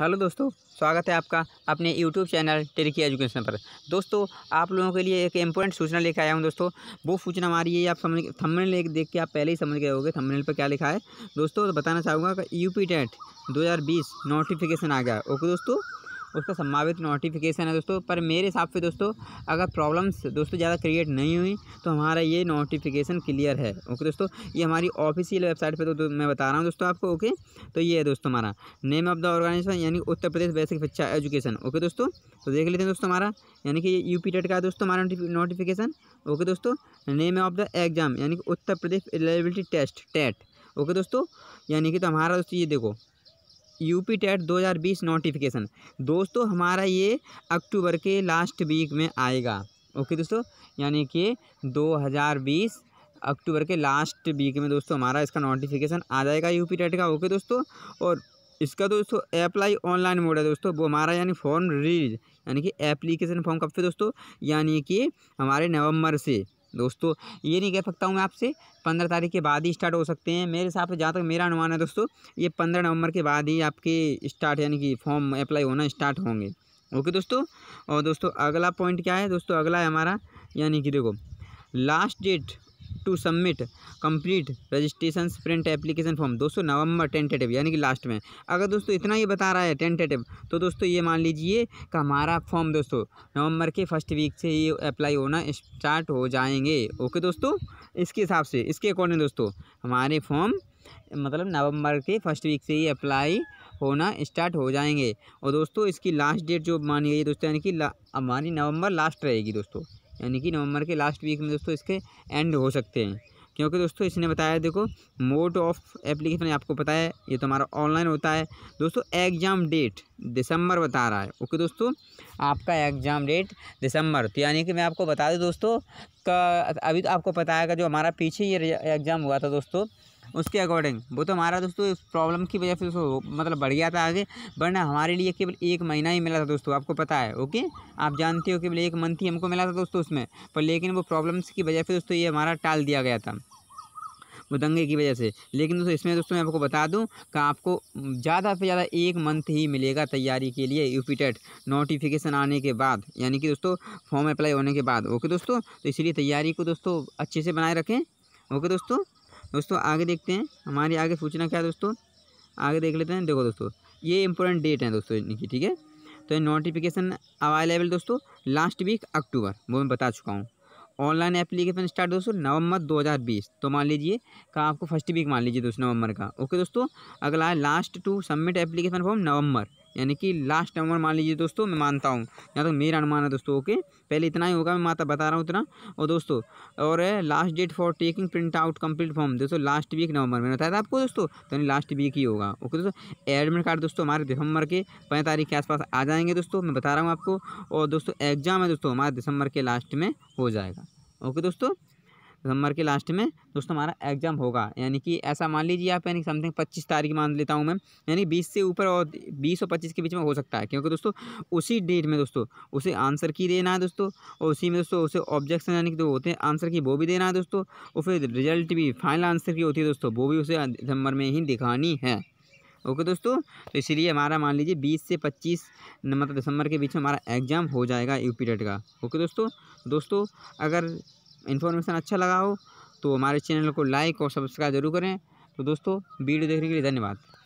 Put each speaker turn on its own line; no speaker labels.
hello दोस्तों स्वागत है आपका अपने यूट्यूब चैनल टेरिकी एजुकेशन पर दोस्तों आप लोगों के लिए एक इम्पोर्टेंट सूचना लेकर आया हूँ दोस्तों वो सूचना हमारी ये आप समझ थंबनेल देख के आप पहले ही समझ गए होंगे थंबनेल पर क्या लिखा है दोस्तों बताना चाहूँगा कि यू पी टेट दो नोटिफिकेशन आ गया ओके दोस्तों उसका संभावित नोटिफिकेशन है दोस्तों पर मेरे हिसाब से दोस्तों अगर प्रॉब्लम्स दोस्तों ज़्यादा क्रिएट नहीं हुई तो हमारा ये नोटिफिकेशन क्लियर है ओके दोस्तों ये हमारी ऑफिशियल वेबसाइट पर तो मैं बता रहा हूँ दोस्तों आपको ओके तो ये है दोस्तों हमारा नेम ऑफ द ऑर्गेनाइजेशन यानी उत्तर प्रदेश बेसिक शिक्षा एजुकेशन ओके दोस्तों तो देख लेते हैं दोस्तों हमारा यानी कि यू पी टेट का दोस्तों हमारा नोटिफिकेशन ओके दोस्तों नेम ऑफ द एग्जाम यानी कि उत्तर प्रदेश एलिजिबिलिटी टेस्ट टेट ओके दोस्तों यानी कि तो हमारा दोस्तों ये देखो यूपी टेट 2020 नोटिफिकेशन दोस्तों हमारा ये अक्टूबर के लास्ट वीक में आएगा ओके दोस्तों यानी कि 2020 अक्टूबर के लास्ट वीक में दोस्तों हमारा इसका नोटिफिकेशन आ जाएगा यूपी टेट का ओके दोस्तों और इसका दोस्तों अप्लाई ऑनलाइन मोड है दोस्तों वो हमारा यानी फॉर्म रिलीज यानी कि एप्लीकेशन फॉर्म कब से दोस्तों यानी कि हमारे नवंबर से दोस्तों ये नहीं कह सकता हूँ मैं आपसे पंद्रह तारीख के बाद ही स्टार्ट हो सकते हैं मेरे हिसाब से जहाँ तक मेरा अनुमान है दोस्तों ये पंद्रह नवंबर के बाद ही आपके स्टार्ट यानी कि फॉर्म अप्लाई होना स्टार्ट होंगे ओके दोस्तों और दोस्तों अगला पॉइंट क्या है दोस्तों अगला है हमारा यानी कि देखो last date to submit complete registration print application form दोस्तों नवंबर टेंटेटिव यानी कि लास्ट में अगर दोस्तों इतना ही बता रहा है टेंटेटिव तो दोस्तों ये मान लीजिए कि हमारा फॉर्म दोस्तों नवंबर के फर्स्ट वीक से ही अप्लाई होना स्टार्ट हो जाएंगे ओके दोस्तों इसके हिसाब से इसके अकॉर्डिंग दोस्तों हमारे फॉर्म मतलब नवंबर के फर्स्ट वीक से ही अप्लाई होना स्टार्ट हो जाएंगे और दोस्तों इसकी लास्ट डेट जो मानी गई दोस्तों यानी कि हमारी नवंबर लास्ट रहेगी दोस्तों यानी कि नवंबर के लास्ट वीक में दोस्तों इसके एंड हो सकते हैं क्योंकि दोस्तों इसने बताया देखो मोड ऑफ एप्लीकेशन आपको पता है ये तो हमारा ऑनलाइन होता है दोस्तों एग्ज़ाम डेट दिसंबर बता रहा है ओके दोस्तों आपका एग्ज़ाम डेट दिसंबर तो यानी कि मैं आपको बता दूँ दोस्तों का अभी तो आपको पता है जो हमारा पीछे ये एग्ज़ाम हुआ था दोस्तों उसके अकॉर्डिंग वो तो हमारा दोस्तों इस प्रॉब्लम की वजह से दोस्तों मतलब बढ़ गया था आगे वरना हमारे लिए केवल एक महीना ही मिला था दोस्तों आपको पता है ओके आप जानते हो केवल एक मंथ ही हमको मिला था दोस्तों उसमें पर लेकिन वो प्रॉब्लम्स की वजह से दोस्तों ये हमारा टाल दिया गया था वो दंगे की वजह से लेकिन दोस्तों इसमें दोस्तों मैं आपको बता दूं कि आपको ज़्यादा से ज़्यादा एक मंथ ही मिलेगा तैयारी के लिए यू नोटिफिकेशन आने के बाद यानी कि दोस्तों फॉर्म अप्लाई होने के बाद ओके दोस्तों तो इसीलिए तैयारी को दोस्तों अच्छे से बनाए रखें ओके दोस्तों दोस्तों आगे देखते हैं हमारी आगे सूचना क्या है दोस्तों आगे देख लेते हैं देखो दोस्तों ये इंपॉर्टेंट डेट है दोस्तों इनकी ठीक है तो नोटिफिकेशन अवेलेबल दोस्तों लास्ट वीक अक्टूबर वो मैं बता चुका हूँ ऑनलाइन एप्लीकेशन स्टार्ट दोस्तों नवंबर 2020 तो मान लीजिए का आपको फर्स्ट वीक मान लीजिए दोस्तों नवंबर का ओके दोस्तों अगला है last to submit application form November यानी कि लास्ट नंबर मान लीजिए दोस्तों मैं मानता हूँ यहाँ तक मेरा अनुमान है दोस्तों ओके पहले इतना ही होगा मैं माता बता रहा हूँ इतना और दोस्तों और last date for taking print out complete form दोस्तों लास्ट वीक नवंबर में बताया था आपको दोस्तों तो लास्ट वीक ही होगा ओके दोस्तों एडमिट कार्ड दोस्तों हमारे दिसंबर के पाँच तारीख के आसपास आ जाएंगे दोस्तों मैं बता रहा हूँ आपको और दोस्तों एग्जाम है दोस्तों हमारे दिसंबर के लास्ट में हो जाएगा ओके दोस्तों दिसंबर के लास्ट में दोस्तों हमारा एग्जाम होगा यानी कि ऐसा मान लीजिए आप यानी समथिंग पच्चीस तारीख मान लेता हूँ मैं यानी बीस से ऊपर और बीस और पच्चीस के बीच में हो सकता है क्योंकि दोस्तों उसी डेट में दोस्तों उसे आंसर की देना है दोस्तों और उसी में दोस्तों उसे ऑब्जेक्शन यानी कि जो होते हैं आंसर की वो भी देना है दोस्तों और फिर रिजल्ट भी फाइनल आंसर की होती है दोस्तों वो भी उसे दिसंबर में ही दिखानी है ओके दोस्तों तो इसीलिए हमारा मान लीजिए बीस से पच्चीस मतलब दिसंबर के बीच में हमारा एग्ज़ाम हो जाएगा यू पी का ओके दोस्तों दोस्तों अगर इन्फॉर्मेशन अच्छा लगा हो तो हमारे चैनल को लाइक और सब्सक्राइब जरूर करें तो दोस्तों वीडियो देखने के लिए धन्यवाद